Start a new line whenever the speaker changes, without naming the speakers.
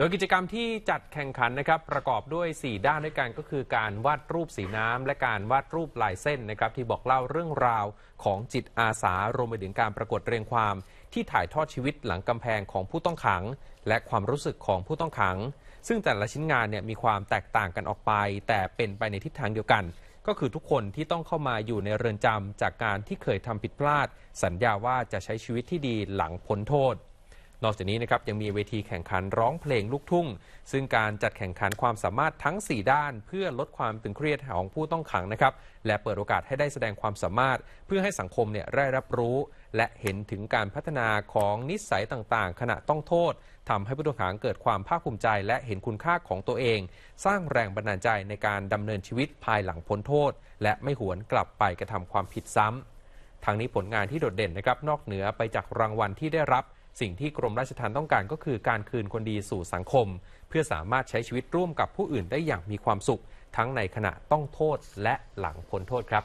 โดยกิจกรรมที่จัดแข่งขันนะครับประกอบด้วย 4 ด้านด้วยกันก็คือ การวาดรูปสีน้ำ และการวาดรูปลายเส้นนะครับที่บอกเล่าเรื่องราวของจิตอาสารวมไปถึงการประกวดเรียงความ ที่ถ่ายทอดชีวิตหลังกำแพงของผู้ต้องขัง และความรู้สึกของผู้ต้องขัง ซึ่งแต่ละชิ้นงานเนี่ยมีความแตกต่างกันออกไป แต่เป็นไปในทิศทางเดียวกัน ก็คือทุกคนที่ต้องเข้ามาอยู่ในเรือนจำ จากการที่เคยทำผิดพลาด สัญญาว่าจะใช้ชีวิตที่ดีหลังพ้นโทษนอกจากนี้นะครับยังมีเวทีแข่งขันร้องเพลงลูกทุ่ง ซึ่งการจัดแข่งขันความสามารถทั้ง 4 ด้าน เพื่อลดความตึงเครียดของผู้ต้องขังนะครับและเปิดโอกาสให้ได้แสดงความสามารถ เพื่อให้สังคมเนี่ยได้รับรู้ และเห็นถึงการพัฒนาของนิสัยต่างๆ ขณะต้องโทษ ทำให้ผู้ต้องขังเกิดความภาคภูมิใจและเห็นคุณค่าของตัวเอง สร้างแรงบันดาลใจในการดำเนินชีวิตภายหลังพ้นโทษ และไม่หวนกลับไปกระทำความผิดซ้ำทางนี้ผลงานที่โดดเด่นนะครับนอกเหนือไปจากรางวัลที่ได้รับสิ่งที่กรมราชทัณฑ์ต้องการก็คือการคืนคนดีสู่สังคม เพื่อสามารถใช้ชีวิตร่วมกับผู้อื่นได้อย่างมีความสุขทั้งในขณะต้องโทษและหลังพ้นโทษครับ